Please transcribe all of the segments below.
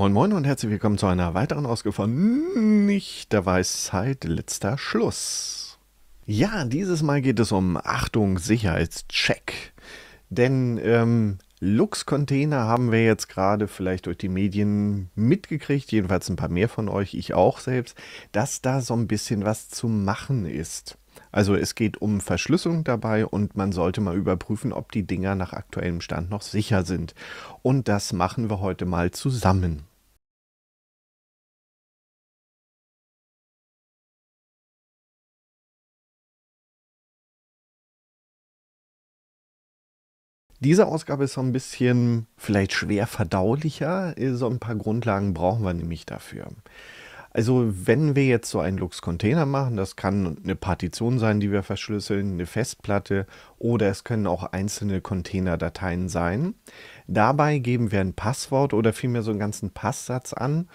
Moin Moin und herzlich willkommen zu einer weiteren Ausgabe von Nicht der Weisheit letzter Schluss. Ja, dieses Mal geht es um Achtung, Sicherheitscheck. Denn ähm, Lux-Container haben wir jetzt gerade vielleicht durch die Medien mitgekriegt, jedenfalls ein paar mehr von euch, ich auch selbst, dass da so ein bisschen was zu machen ist. Also es geht um Verschlüsselung dabei und man sollte mal überprüfen, ob die Dinger nach aktuellem Stand noch sicher sind. Und das machen wir heute mal zusammen. Diese Ausgabe ist so ein bisschen vielleicht schwer verdaulicher. So ein paar Grundlagen brauchen wir nämlich dafür. Also wenn wir jetzt so einen Lux-Container machen, das kann eine Partition sein, die wir verschlüsseln, eine Festplatte oder es können auch einzelne Containerdateien sein. Dabei geben wir ein Passwort oder vielmehr so einen ganzen Passsatz an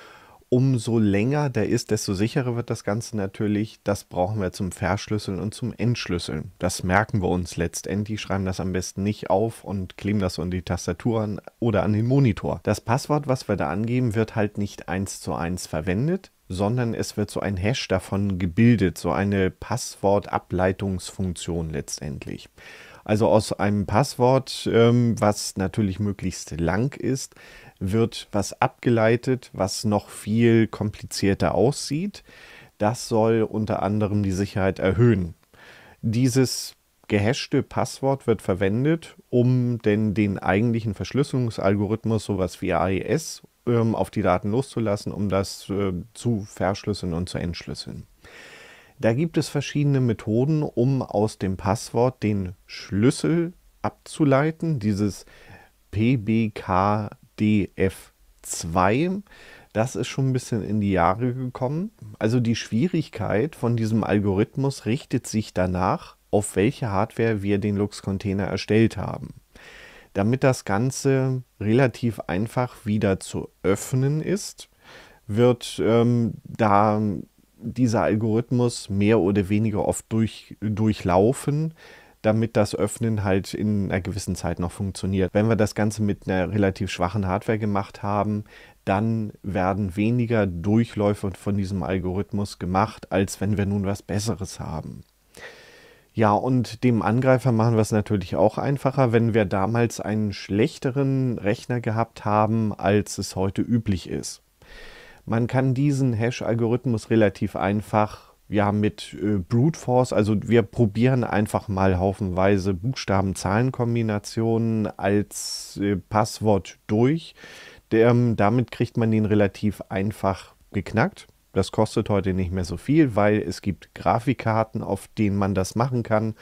umso länger der ist, desto sicherer wird das Ganze natürlich. Das brauchen wir zum Verschlüsseln und zum Entschlüsseln. Das merken wir uns letztendlich, schreiben das am besten nicht auf und kleben das an die Tastatur an oder an den Monitor. Das Passwort, was wir da angeben, wird halt nicht eins zu eins verwendet, sondern es wird so ein Hash davon gebildet, so eine Passwortableitungsfunktion letztendlich. Also aus einem Passwort, ähm, was natürlich möglichst lang ist, wird was abgeleitet, was noch viel komplizierter aussieht. Das soll unter anderem die Sicherheit erhöhen. Dieses gehashte Passwort wird verwendet, um denn den eigentlichen Verschlüsselungsalgorithmus, sowas wie AES, ähm, auf die Daten loszulassen, um das ähm, zu verschlüsseln und zu entschlüsseln. Da gibt es verschiedene Methoden, um aus dem Passwort den Schlüssel abzuleiten. Dieses PBK DF2. Das ist schon ein bisschen in die Jahre gekommen. Also die Schwierigkeit von diesem Algorithmus richtet sich danach, auf welche Hardware wir den Lux-Container erstellt haben. Damit das Ganze relativ einfach wieder zu öffnen ist, wird ähm, da dieser Algorithmus mehr oder weniger oft durch, durchlaufen, damit das Öffnen halt in einer gewissen Zeit noch funktioniert. Wenn wir das Ganze mit einer relativ schwachen Hardware gemacht haben, dann werden weniger Durchläufe von diesem Algorithmus gemacht, als wenn wir nun was Besseres haben. Ja, und dem Angreifer machen wir es natürlich auch einfacher, wenn wir damals einen schlechteren Rechner gehabt haben, als es heute üblich ist. Man kann diesen Hash-Algorithmus relativ einfach ja, mit äh, Brute Force, also wir probieren einfach mal haufenweise Buchstaben-Zahlen-Kombinationen als äh, Passwort durch. Der, ähm, damit kriegt man den relativ einfach geknackt. Das kostet heute nicht mehr so viel, weil es gibt Grafikkarten, auf denen man das machen kann.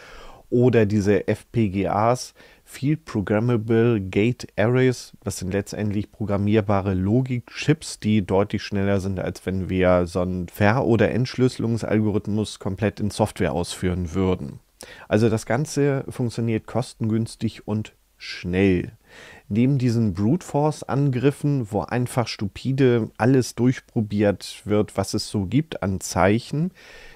Oder diese FPGAs, Field Programmable Gate Arrays. Das sind letztendlich programmierbare Logikchips, die deutlich schneller sind, als wenn wir so einen Ver- oder Entschlüsselungsalgorithmus komplett in Software ausführen würden. Also das Ganze funktioniert kostengünstig und schnell. Neben diesen Brute Force Angriffen, wo einfach stupide alles durchprobiert wird, was es so gibt an Zeichen,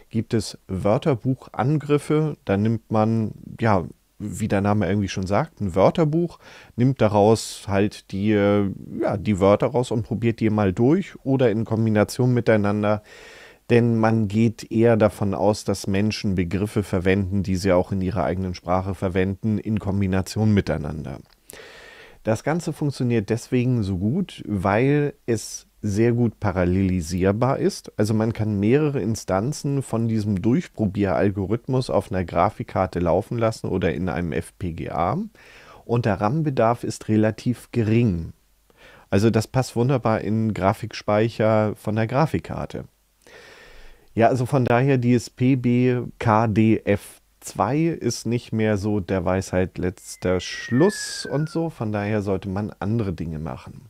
gibt es Wörterbuchangriffe. Da nimmt man ja wie der Name irgendwie schon sagt, ein Wörterbuch, nimmt daraus halt die, äh, ja, die Wörter raus und probiert die mal durch oder in Kombination miteinander. Denn man geht eher davon aus, dass Menschen Begriffe verwenden, die sie auch in ihrer eigenen Sprache verwenden, in Kombination miteinander. Das Ganze funktioniert deswegen so gut, weil es sehr gut parallelisierbar ist. Also man kann mehrere Instanzen von diesem Durchprobieralgorithmus auf einer Grafikkarte laufen lassen oder in einem FPGA. Und der RAM-Bedarf ist relativ gering. Also das passt wunderbar in Grafikspeicher von der Grafikkarte. Ja, also von daher dieses PBKDF2 ist nicht mehr so der Weisheit letzter Schluss und so. Von daher sollte man andere Dinge machen.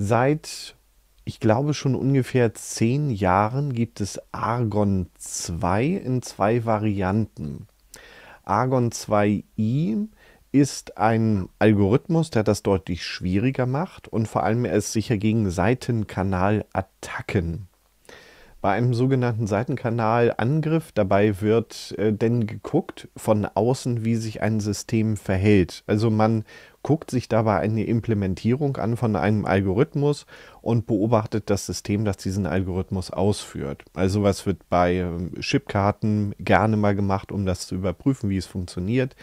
Seit, ich glaube, schon ungefähr zehn Jahren gibt es Argon 2 in zwei Varianten. Argon 2i ist ein Algorithmus, der das deutlich schwieriger macht und vor allem er ist sicher gegen Seitenkanalattacken. Bei einem sogenannten Seitenkanalangriff dabei wird äh, denn geguckt von außen, wie sich ein System verhält. Also man guckt sich dabei eine Implementierung an von einem Algorithmus und beobachtet das System, das diesen Algorithmus ausführt. Also was wird bei ähm, Chipkarten gerne mal gemacht, um das zu überprüfen, wie es funktioniert.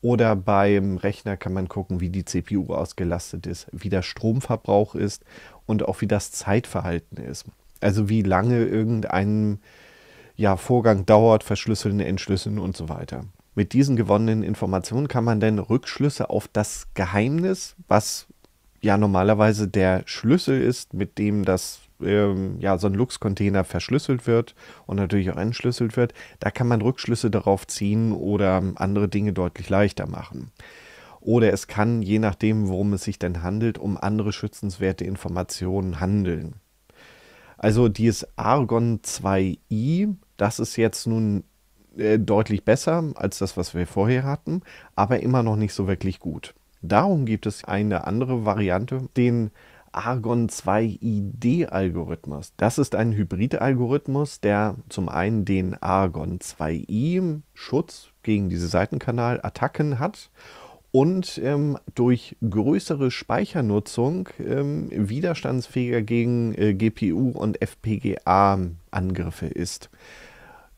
Oder beim Rechner kann man gucken, wie die CPU ausgelastet ist, wie der Stromverbrauch ist und auch wie das Zeitverhalten ist. Also wie lange irgendein ja, Vorgang dauert, verschlüsseln, entschlüsseln und so weiter. Mit diesen gewonnenen Informationen kann man dann Rückschlüsse auf das Geheimnis, was ja normalerweise der Schlüssel ist, mit dem das ähm, ja so ein Lux-Container verschlüsselt wird und natürlich auch entschlüsselt wird, da kann man Rückschlüsse darauf ziehen oder andere Dinge deutlich leichter machen. Oder es kann, je nachdem, worum es sich denn handelt, um andere schützenswerte Informationen handeln. Also dieses Argon 2i, das ist jetzt nun äh, deutlich besser als das, was wir vorher hatten, aber immer noch nicht so wirklich gut. Darum gibt es eine andere Variante, den Argon 2ID-Algorithmus. Das ist ein Hybrid-Algorithmus, der zum einen den Argon 2I-Schutz gegen diese Seitenkanal-Attacken hat und ähm, durch größere Speichernutzung ähm, widerstandsfähiger gegen äh, GPU und FPGA-Angriffe ist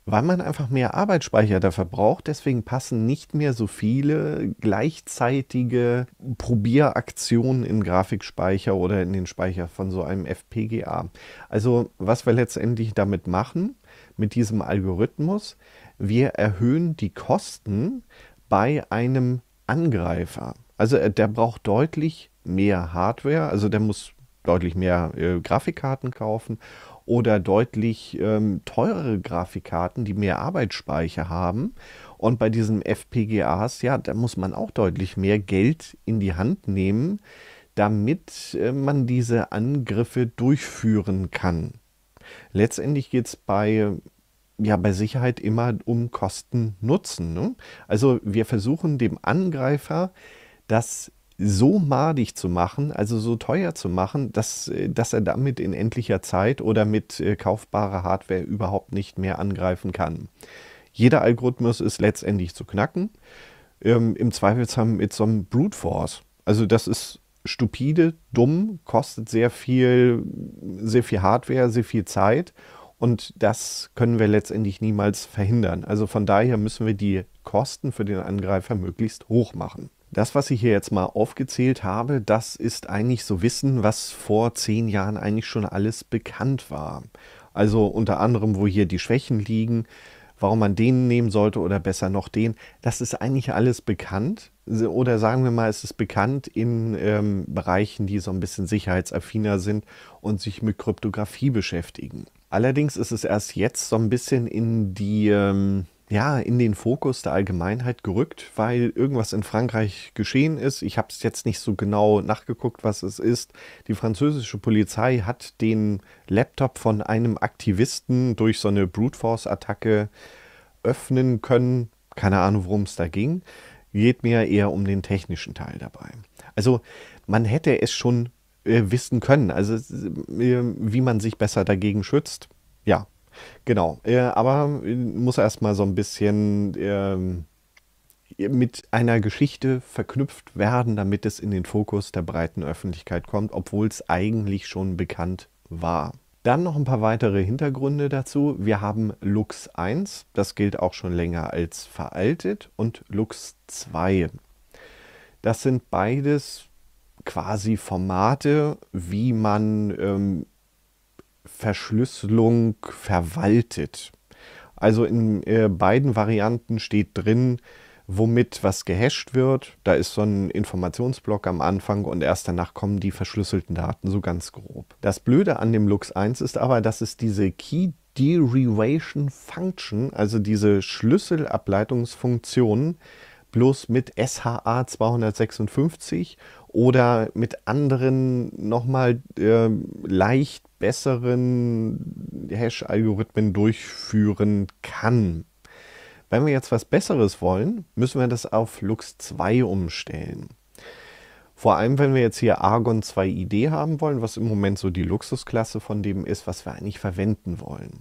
weil man einfach mehr Arbeitsspeicher dafür braucht. Deswegen passen nicht mehr so viele gleichzeitige Probieraktionen in Grafikspeicher oder in den Speicher von so einem FPGA. Also was wir letztendlich damit machen, mit diesem Algorithmus, wir erhöhen die Kosten bei einem Angreifer. Also äh, der braucht deutlich mehr Hardware, also der muss deutlich mehr äh, Grafikkarten kaufen oder deutlich ähm, teurere Grafikkarten, die mehr Arbeitsspeicher haben. Und bei diesen FPGAs, ja, da muss man auch deutlich mehr Geld in die Hand nehmen, damit äh, man diese Angriffe durchführen kann. Letztendlich geht es bei ja bei Sicherheit immer um Kosten-Nutzen. Ne? Also wir versuchen dem Angreifer das so madig zu machen, also so teuer zu machen, dass, äh, dass er damit in endlicher Zeit oder mit äh, kaufbarer Hardware überhaupt nicht mehr angreifen kann. Jeder Algorithmus ist letztendlich zu knacken. Ähm, Im Zweifelsfall mit so einem Brute Force. Also das ist stupide, dumm, kostet sehr viel, sehr viel Hardware, sehr viel Zeit. Und das können wir letztendlich niemals verhindern. Also von daher müssen wir die Kosten für den Angreifer möglichst hoch machen. Das, was ich hier jetzt mal aufgezählt habe, das ist eigentlich so Wissen, was vor zehn Jahren eigentlich schon alles bekannt war. Also unter anderem, wo hier die Schwächen liegen, warum man den nehmen sollte oder besser noch den. Das ist eigentlich alles bekannt. Oder sagen wir mal, es ist bekannt in ähm, Bereichen, die so ein bisschen sicherheitsaffiner sind und sich mit Kryptographie beschäftigen. Allerdings ist es erst jetzt so ein bisschen in die... Ähm, ja, in den Fokus der Allgemeinheit gerückt, weil irgendwas in Frankreich geschehen ist. Ich habe es jetzt nicht so genau nachgeguckt, was es ist. Die französische Polizei hat den Laptop von einem Aktivisten durch so eine Brute Force-Attacke öffnen können. Keine Ahnung, worum es da ging. Geht mir eher um den technischen Teil dabei. Also man hätte es schon äh, wissen können, also äh, wie man sich besser dagegen schützt. Ja, Genau, äh, aber muss erstmal so ein bisschen äh, mit einer Geschichte verknüpft werden, damit es in den Fokus der breiten Öffentlichkeit kommt, obwohl es eigentlich schon bekannt war. Dann noch ein paar weitere Hintergründe dazu. Wir haben Lux 1, das gilt auch schon länger als veraltet, und Lux 2. Das sind beides quasi Formate, wie man ähm, Verschlüsselung verwaltet. Also in äh, beiden Varianten steht drin, womit was gehasht wird. Da ist so ein Informationsblock am Anfang und erst danach kommen die verschlüsselten Daten so ganz grob. Das Blöde an dem Lux 1 ist aber, dass es diese Key Derivation Function, also diese Schlüsselableitungsfunktion, bloß mit SHA 256 oder mit anderen nochmal äh, leicht besseren Hash-Algorithmen durchführen kann. Wenn wir jetzt was Besseres wollen, müssen wir das auf Lux 2 umstellen. Vor allem, wenn wir jetzt hier Argon 2 ID haben wollen, was im Moment so die Luxusklasse von dem ist, was wir eigentlich verwenden wollen.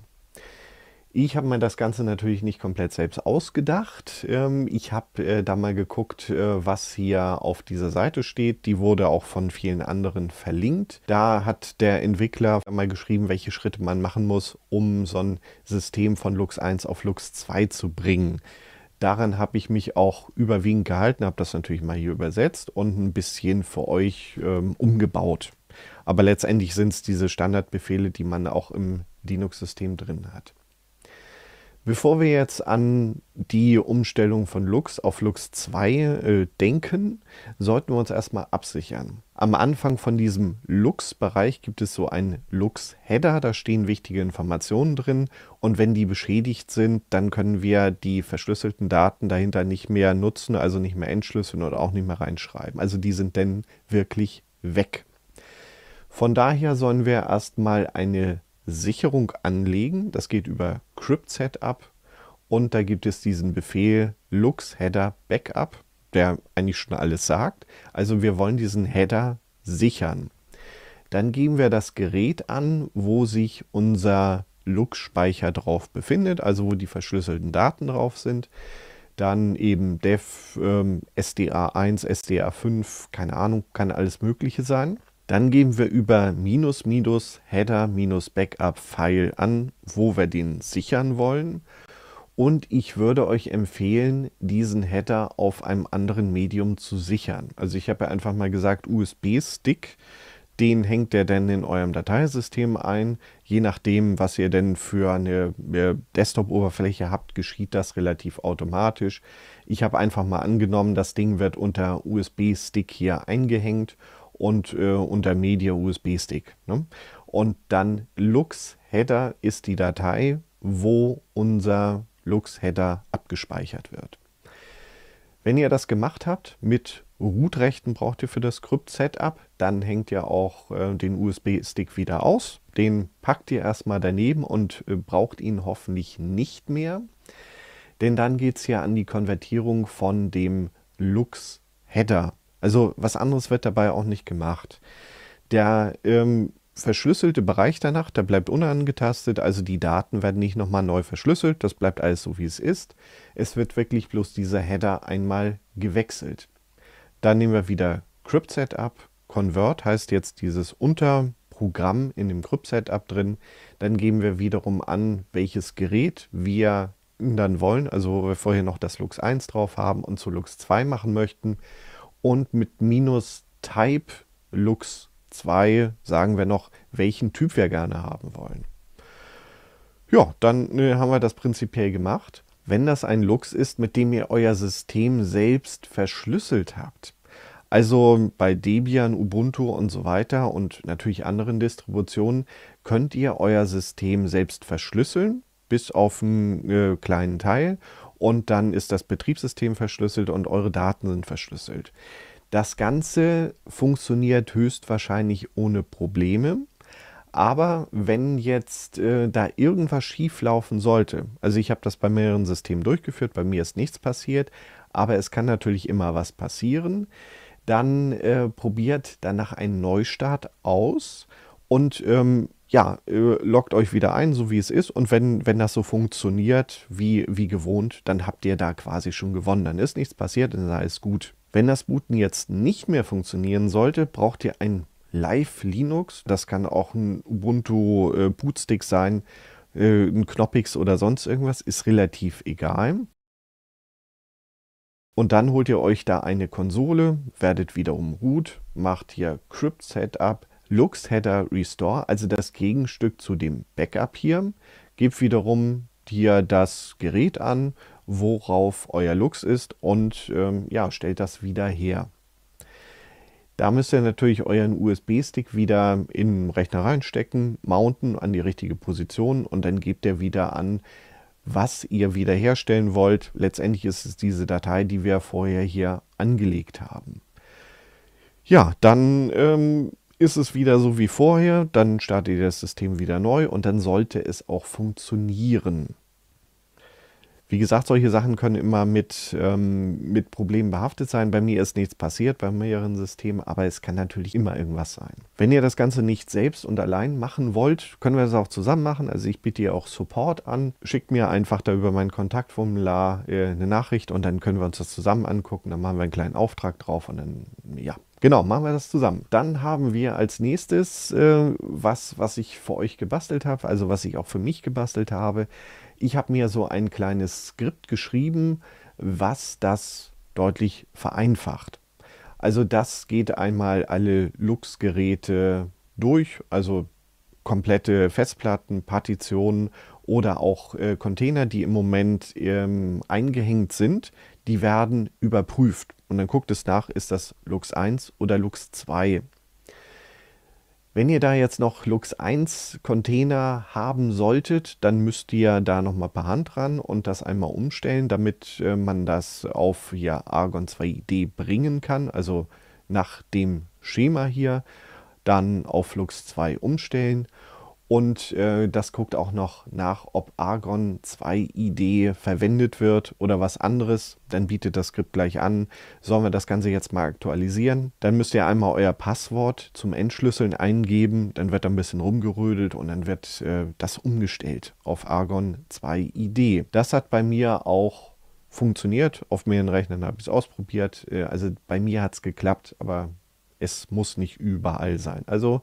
Ich habe mir das Ganze natürlich nicht komplett selbst ausgedacht. Ähm, ich habe äh, da mal geguckt, äh, was hier auf dieser Seite steht. Die wurde auch von vielen anderen verlinkt. Da hat der Entwickler mal geschrieben, welche Schritte man machen muss, um so ein System von Lux 1 auf Lux 2 zu bringen. Daran habe ich mich auch überwiegend gehalten, habe das natürlich mal hier übersetzt und ein bisschen für euch ähm, umgebaut. Aber letztendlich sind es diese Standardbefehle, die man auch im Linux-System drin hat. Bevor wir jetzt an die Umstellung von Lux auf Lux 2 äh, denken, sollten wir uns erstmal absichern. Am Anfang von diesem Lux-Bereich gibt es so einen Lux-Header, da stehen wichtige Informationen drin und wenn die beschädigt sind, dann können wir die verschlüsselten Daten dahinter nicht mehr nutzen, also nicht mehr entschlüsseln oder auch nicht mehr reinschreiben. Also die sind dann wirklich weg. Von daher sollen wir erstmal eine Sicherung anlegen. Das geht über Crypt Setup und da gibt es diesen Befehl Lux Header Backup, der eigentlich schon alles sagt. Also wir wollen diesen Header sichern. Dann geben wir das Gerät an, wo sich unser Lux-Speicher drauf befindet, also wo die verschlüsselten Daten drauf sind. Dann eben Dev, ähm, SDA1, SDA5, keine Ahnung, kann alles Mögliche sein. Dann geben wir über minus minus header minus backup File an, wo wir den sichern wollen. Und ich würde euch empfehlen, diesen Header auf einem anderen Medium zu sichern. Also ich habe ja einfach mal gesagt, USB-Stick, den hängt ihr denn in eurem Dateisystem ein. Je nachdem, was ihr denn für eine Desktop-Oberfläche habt, geschieht das relativ automatisch. Ich habe einfach mal angenommen, das Ding wird unter USB-Stick hier eingehängt und äh, unter Media USB-Stick. Ne? Und dann Lux-Header ist die Datei, wo unser Lux-Header abgespeichert wird. Wenn ihr das gemacht habt, mit Root-Rechten braucht ihr für das Script-Setup, dann hängt ihr auch äh, den USB-Stick wieder aus. Den packt ihr erstmal daneben und äh, braucht ihn hoffentlich nicht mehr. Denn dann geht es ja an die Konvertierung von dem Lux-Header also was anderes wird dabei auch nicht gemacht. Der ähm, verschlüsselte Bereich danach, der bleibt unangetastet, also die Daten werden nicht nochmal neu verschlüsselt, das bleibt alles so wie es ist. Es wird wirklich bloß dieser Header einmal gewechselt. Dann nehmen wir wieder Crypt Setup. Convert heißt jetzt dieses Unterprogramm in dem Crypt Setup drin. Dann geben wir wiederum an, welches Gerät wir dann wollen, also wo wir vorher noch das Lux 1 drauf haben und zu Lux 2 machen möchten und mit minus Type Lux 2 sagen wir noch, welchen Typ wir gerne haben wollen. Ja, dann äh, haben wir das prinzipiell gemacht. Wenn das ein Lux ist, mit dem ihr euer System selbst verschlüsselt habt, also bei Debian, Ubuntu und so weiter und natürlich anderen Distributionen könnt ihr euer System selbst verschlüsseln, bis auf einen äh, kleinen Teil und dann ist das Betriebssystem verschlüsselt und eure Daten sind verschlüsselt. Das Ganze funktioniert höchstwahrscheinlich ohne Probleme. Aber wenn jetzt äh, da irgendwas schieflaufen sollte, also ich habe das bei mehreren Systemen durchgeführt, bei mir ist nichts passiert, aber es kann natürlich immer was passieren, dann äh, probiert danach einen Neustart aus und ähm, ja, äh, loggt euch wieder ein, so wie es ist. Und wenn, wenn das so funktioniert wie, wie gewohnt, dann habt ihr da quasi schon gewonnen. Dann ist nichts passiert, dann ist alles gut. Wenn das Booten jetzt nicht mehr funktionieren sollte, braucht ihr ein Live Linux. Das kann auch ein Ubuntu äh, Bootstick sein, äh, ein Knoppix oder sonst irgendwas, ist relativ egal. Und dann holt ihr euch da eine Konsole, werdet wiederum root, macht hier Crypt Setup, Lux Header Restore, also das Gegenstück zu dem Backup hier, gebt wiederum dir das Gerät an, worauf euer Lux ist und ähm, ja, stellt das wieder her. Da müsst ihr natürlich euren USB-Stick wieder in den Rechner reinstecken, mounten an die richtige Position und dann gebt ihr wieder an, was ihr wiederherstellen wollt. Letztendlich ist es diese Datei, die wir vorher hier angelegt haben. Ja, dann ähm, ist es wieder so wie vorher, dann startet ihr das System wieder neu und dann sollte es auch funktionieren. Wie gesagt, solche Sachen können immer mit, ähm, mit Problemen behaftet sein. Bei mir ist nichts passiert, bei mehreren Systemen, aber es kann natürlich immer irgendwas sein. Wenn ihr das Ganze nicht selbst und allein machen wollt, können wir das auch zusammen machen. Also ich biete ihr auch Support an. Schickt mir einfach da über mein Kontaktformular äh, eine Nachricht und dann können wir uns das zusammen angucken. Dann machen wir einen kleinen Auftrag drauf und dann, ja, Genau, machen wir das zusammen. Dann haben wir als nächstes äh, was, was ich für euch gebastelt habe, also was ich auch für mich gebastelt habe ich habe mir so ein kleines Skript geschrieben, was das deutlich vereinfacht. Also das geht einmal alle Lux-Geräte durch, also komplette Festplatten, Partitionen oder auch äh, Container, die im Moment ähm, eingehängt sind, die werden überprüft. Und dann guckt es nach, ist das Lux 1 oder Lux 2. Wenn ihr da jetzt noch Lux 1 Container haben solltet, dann müsst ihr da nochmal per Hand ran und das einmal umstellen, damit äh, man das auf ja, Argon 2D bringen kann, also nach dem Schema hier, dann auf Lux 2 umstellen und äh, das guckt auch noch nach, ob Argon 2-ID verwendet wird oder was anderes. Dann bietet das Skript gleich an, sollen wir das Ganze jetzt mal aktualisieren. Dann müsst ihr einmal euer Passwort zum Entschlüsseln eingeben. Dann wird da ein bisschen rumgerödelt und dann wird äh, das umgestellt auf Argon 2-ID. Das hat bei mir auch funktioniert. Auf mehreren Rechnern habe ich es ausprobiert. Äh, also bei mir hat es geklappt, aber es muss nicht überall sein. Also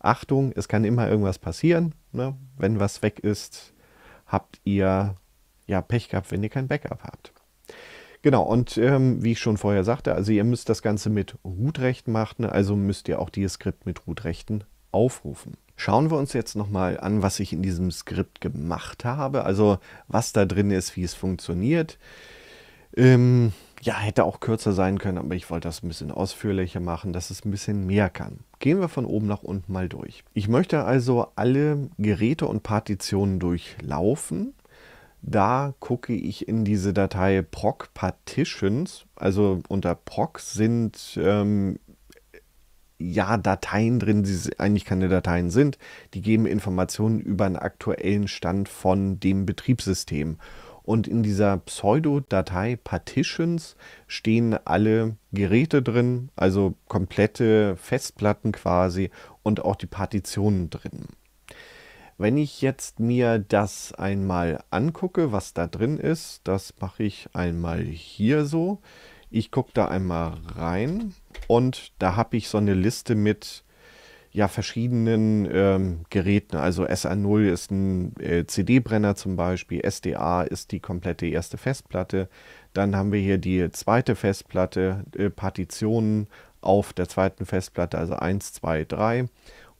Achtung, es kann immer irgendwas passieren. Ne? Wenn was weg ist, habt ihr ja Pech gehabt, wenn ihr kein Backup habt. Genau, und ähm, wie ich schon vorher sagte, also ihr müsst das Ganze mit Rootrechten machen, also müsst ihr auch dieses Skript mit Rootrechten aufrufen. Schauen wir uns jetzt nochmal an, was ich in diesem Skript gemacht habe, also was da drin ist, wie es funktioniert. Ähm, ja, hätte auch kürzer sein können, aber ich wollte das ein bisschen ausführlicher machen, dass es ein bisschen mehr kann. Gehen wir von oben nach unten mal durch. Ich möchte also alle Geräte und Partitionen durchlaufen. Da gucke ich in diese Datei proc partitions. Also unter proc sind ähm, ja Dateien drin, die eigentlich keine Dateien sind. Die geben Informationen über einen aktuellen Stand von dem Betriebssystem. Und in dieser Pseudo-Datei Partitions stehen alle Geräte drin, also komplette Festplatten quasi und auch die Partitionen drin. Wenn ich jetzt mir das einmal angucke, was da drin ist, das mache ich einmal hier so. Ich gucke da einmal rein und da habe ich so eine Liste mit ja, verschiedenen ähm, Geräten. Also SA0 ist ein äh, CD-Brenner zum Beispiel, SDA ist die komplette erste Festplatte. Dann haben wir hier die zweite Festplatte, äh, Partitionen auf der zweiten Festplatte, also 1, 2, 3.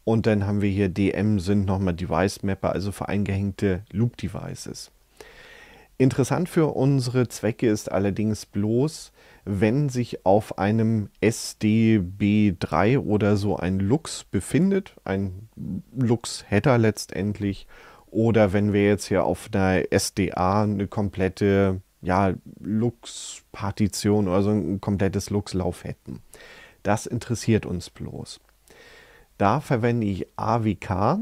Und dann haben wir hier DM sind nochmal Device Mapper, also für eingehängte Loop Devices. Interessant für unsere Zwecke ist allerdings bloß, wenn sich auf einem SDB3 oder so ein Lux befindet, ein Lux-Header letztendlich, oder wenn wir jetzt hier auf einer SDA eine komplette ja, Lux-Partition oder so ein komplettes Lux-Lauf hätten. Das interessiert uns bloß. Da verwende ich AWK,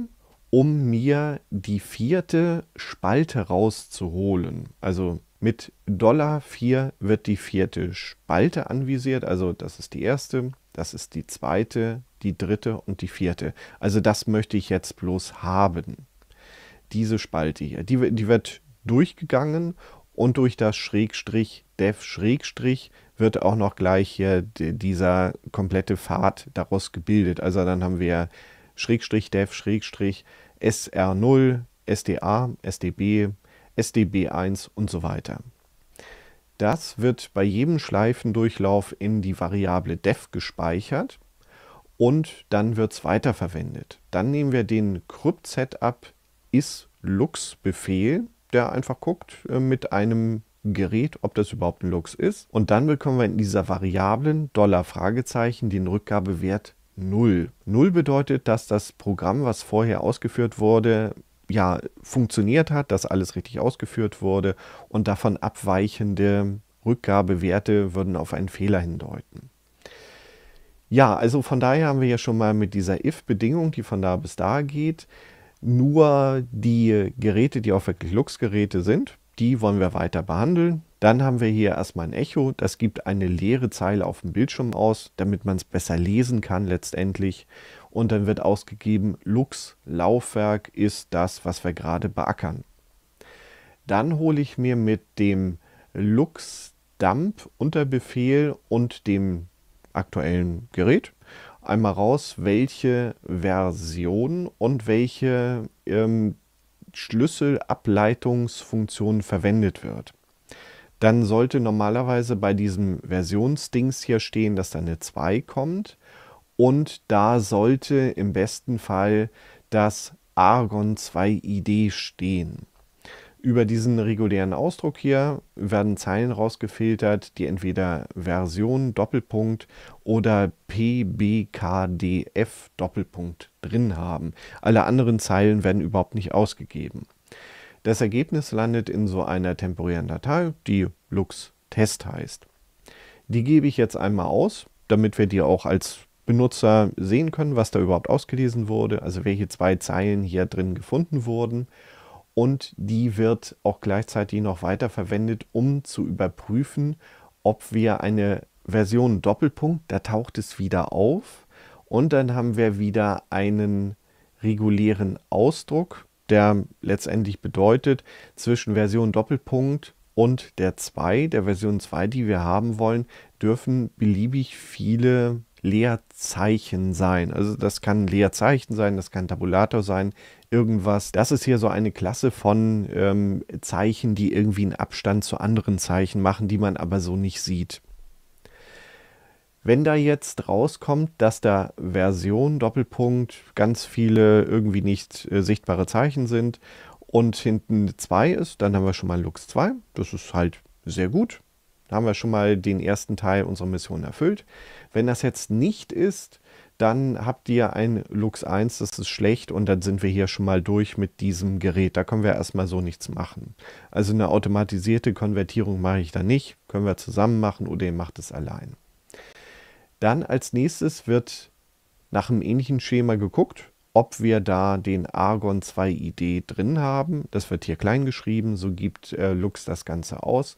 um mir die vierte Spalte rauszuholen. Also mit Dollar 4 wird die vierte Spalte anvisiert, also das ist die erste, das ist die zweite, die dritte und die vierte. Also das möchte ich jetzt bloß haben. Diese Spalte hier, die, die wird durchgegangen und durch das Schrägstrich def Schrägstrich wird auch noch gleich hier dieser komplette Pfad daraus gebildet. Also dann haben wir Schrägstrich def Schrägstrich SR0, SDA, SDB, SDB 1 und so weiter. Das wird bei jedem Schleifendurchlauf in die Variable def gespeichert und dann wird es weiterverwendet. Dann nehmen wir den crypt-setup is-lux-Befehl, der einfach guckt äh, mit einem Gerät, ob das überhaupt ein Lux ist. Und dann bekommen wir in dieser Variablen Dollar Fragezeichen den Rückgabewert 0. 0 bedeutet, dass das Programm, was vorher ausgeführt wurde, ja, funktioniert hat, dass alles richtig ausgeführt wurde und davon abweichende Rückgabewerte würden auf einen Fehler hindeuten. Ja, also von daher haben wir ja schon mal mit dieser if-Bedingung, die von da bis da geht, nur die Geräte, die auch wirklich Lux-Geräte sind, die wollen wir weiter behandeln. Dann haben wir hier erstmal ein Echo. Das gibt eine leere Zeile auf dem Bildschirm aus, damit man es besser lesen kann letztendlich und dann wird ausgegeben, Lux Laufwerk ist das, was wir gerade beackern. Dann hole ich mir mit dem Lux Dump Unterbefehl und dem aktuellen Gerät einmal raus, welche Version und welche ähm, Schlüsselableitungsfunktion verwendet wird. Dann sollte normalerweise bei diesem Versionsdings hier stehen, dass da eine 2 kommt. Und da sollte im besten Fall das Argon 2-ID stehen. Über diesen regulären Ausdruck hier werden Zeilen rausgefiltert, die entweder Version Doppelpunkt oder PBKDF Doppelpunkt drin haben. Alle anderen Zeilen werden überhaupt nicht ausgegeben. Das Ergebnis landet in so einer temporären Datei, die LuxTest heißt. Die gebe ich jetzt einmal aus, damit wir die auch als Benutzer sehen können, was da überhaupt ausgelesen wurde, also welche zwei Zeilen hier drin gefunden wurden. Und die wird auch gleichzeitig noch weiter verwendet, um zu überprüfen, ob wir eine Version Doppelpunkt, da taucht es wieder auf. Und dann haben wir wieder einen regulären Ausdruck, der letztendlich bedeutet, zwischen Version Doppelpunkt und der 2, der Version 2, die wir haben wollen, dürfen beliebig viele Leerzeichen sein. Also das kann Leerzeichen sein, das kann Tabulator sein, irgendwas. Das ist hier so eine Klasse von ähm, Zeichen, die irgendwie einen Abstand zu anderen Zeichen machen, die man aber so nicht sieht. Wenn da jetzt rauskommt, dass da Version Doppelpunkt ganz viele irgendwie nicht äh, sichtbare Zeichen sind und hinten 2 ist, dann haben wir schon mal Lux 2. Das ist halt sehr gut. Da haben wir schon mal den ersten Teil unserer Mission erfüllt. Wenn das jetzt nicht ist, dann habt ihr ein Lux 1, das ist schlecht und dann sind wir hier schon mal durch mit diesem Gerät. Da können wir erstmal so nichts machen. Also eine automatisierte Konvertierung mache ich da nicht. Können wir zusammen machen oder ihr macht es allein. Dann als nächstes wird nach einem ähnlichen Schema geguckt, ob wir da den Argon 2 ID drin haben. Das wird hier klein geschrieben, so gibt äh, Lux das Ganze aus.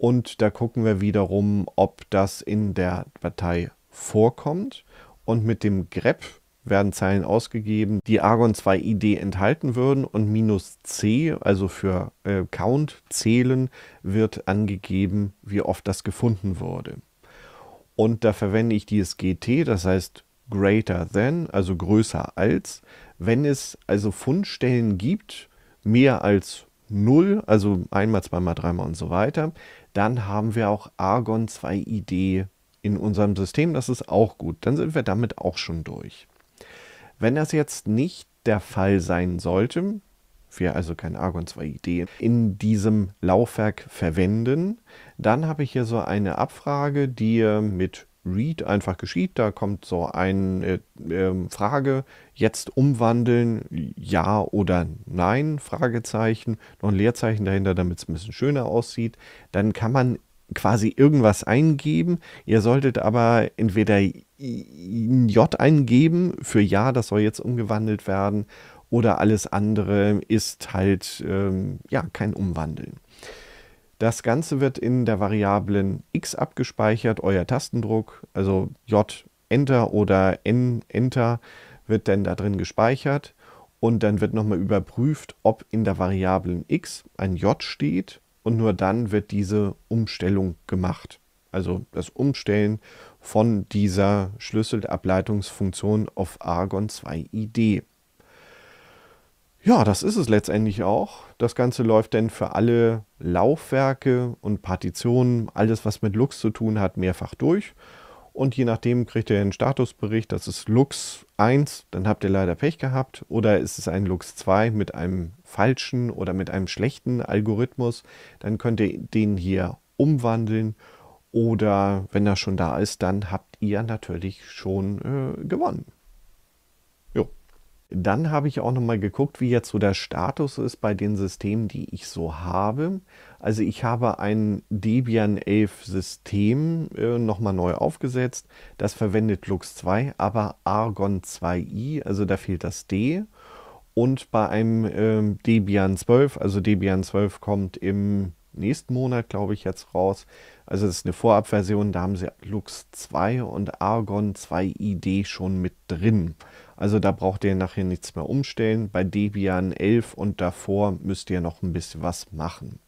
Und da gucken wir wiederum, ob das in der Datei vorkommt. Und mit dem grep werden Zeilen ausgegeben, die Argon 2 ID enthalten würden und minus C, also für äh, Count, Zählen, wird angegeben, wie oft das gefunden wurde. Und da verwende ich dieses GT, das heißt greater than, also größer als. Wenn es also Fundstellen gibt, mehr als 0, also einmal, zweimal, dreimal und so weiter, dann haben wir auch Argon 2ID in unserem System. Das ist auch gut. Dann sind wir damit auch schon durch. Wenn das jetzt nicht der Fall sein sollte, wir also kein Argon 2ID in diesem Laufwerk verwenden, dann habe ich hier so eine Abfrage, die mit Read einfach geschieht. Da kommt so eine äh, ähm, Frage, jetzt umwandeln, ja oder nein, Fragezeichen, noch ein Leerzeichen dahinter, damit es ein bisschen schöner aussieht. Dann kann man quasi irgendwas eingeben. Ihr solltet aber entweder ein J eingeben für ja, das soll jetzt umgewandelt werden, oder alles andere ist halt ähm, ja kein Umwandeln. Das Ganze wird in der Variablen x abgespeichert, euer Tastendruck, also j Enter oder n Enter wird dann da drin gespeichert und dann wird nochmal überprüft, ob in der Variablen x ein j steht und nur dann wird diese Umstellung gemacht. Also das Umstellen von dieser Schlüsselableitungsfunktion auf Argon 2 ID. Ja, das ist es letztendlich auch. Das Ganze läuft dann für alle Laufwerke und Partitionen, alles was mit Lux zu tun hat, mehrfach durch. Und je nachdem kriegt ihr einen Statusbericht, das ist Lux 1, dann habt ihr leider Pech gehabt. Oder ist es ein Lux 2 mit einem falschen oder mit einem schlechten Algorithmus, dann könnt ihr den hier umwandeln. Oder wenn er schon da ist, dann habt ihr natürlich schon äh, gewonnen. Dann habe ich auch nochmal geguckt, wie jetzt so der Status ist bei den Systemen, die ich so habe. Also ich habe ein Debian 11 System äh, nochmal neu aufgesetzt. Das verwendet Lux 2, aber Argon 2i, also da fehlt das D. Und bei einem äh, Debian 12, also Debian 12 kommt im nächsten Monat, glaube ich, jetzt raus. Also das ist eine Vorabversion, da haben sie Lux 2 und Argon 2 ID schon mit drin. Also da braucht ihr nachher nichts mehr umstellen. Bei Debian 11 und davor müsst ihr noch ein bisschen was machen.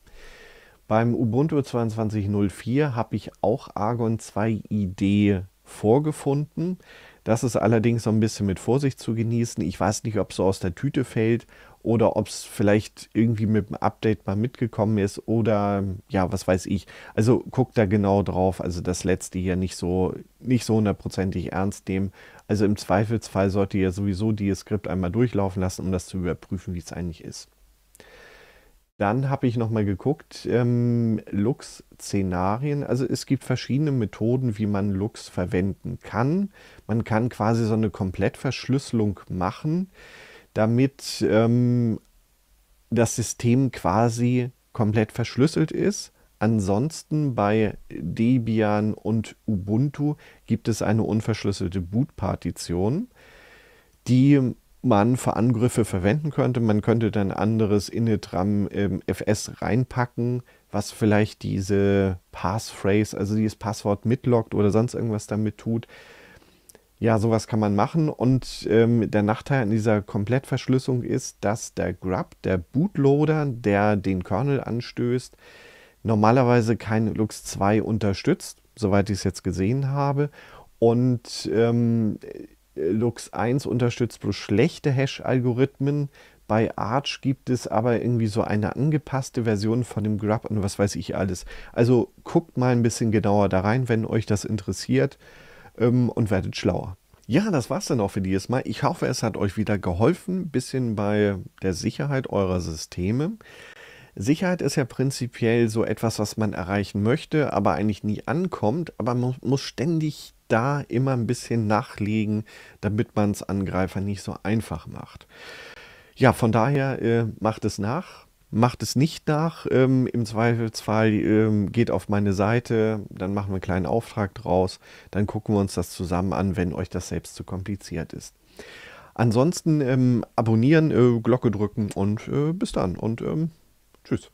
Beim Ubuntu 22.04 habe ich auch Argon 2 Idee vorgefunden. Das ist allerdings so ein bisschen mit Vorsicht zu genießen. Ich weiß nicht, ob es so aus der Tüte fällt oder ob es vielleicht irgendwie mit dem Update mal mitgekommen ist oder ja, was weiß ich. Also guckt da genau drauf. Also das letzte hier nicht so nicht so hundertprozentig ernst nehmen also im Zweifelsfall sollte ihr sowieso die Skript einmal durchlaufen lassen, um das zu überprüfen, wie es eigentlich ist. Dann habe ich nochmal geguckt, ähm, Lux-Szenarien. Also es gibt verschiedene Methoden, wie man Lux verwenden kann. Man kann quasi so eine Komplettverschlüsselung machen, damit ähm, das System quasi komplett verschlüsselt ist Ansonsten bei Debian und Ubuntu gibt es eine unverschlüsselte Bootpartition, die man für Angriffe verwenden könnte. Man könnte dann anderes Initram ähm, FS reinpacken, was vielleicht diese Passphrase, also dieses Passwort mitloggt oder sonst irgendwas damit tut. Ja, sowas kann man machen. Und ähm, der Nachteil an dieser Komplettverschlüsselung ist, dass der Grub, der Bootloader, der den Kernel anstößt, normalerweise kein Lux 2 unterstützt, soweit ich es jetzt gesehen habe. Und ähm, Lux 1 unterstützt bloß schlechte Hash-Algorithmen. Bei Arch gibt es aber irgendwie so eine angepasste Version von dem Grub und was weiß ich alles. Also guckt mal ein bisschen genauer da rein, wenn euch das interessiert ähm, und werdet schlauer. Ja, das war's dann auch für dieses Mal. Ich hoffe, es hat euch wieder geholfen, bisschen bei der Sicherheit eurer Systeme. Sicherheit ist ja prinzipiell so etwas, was man erreichen möchte, aber eigentlich nie ankommt, aber man muss ständig da immer ein bisschen nachlegen, damit man es Angreifern nicht so einfach macht. Ja, von daher äh, macht es nach, macht es nicht nach. Ähm, Im Zweifelsfall ähm, geht auf meine Seite, dann machen wir einen kleinen Auftrag draus, dann gucken wir uns das zusammen an, wenn euch das selbst zu kompliziert ist. Ansonsten ähm, abonnieren, äh, Glocke drücken und äh, bis dann und ähm, Tschüss.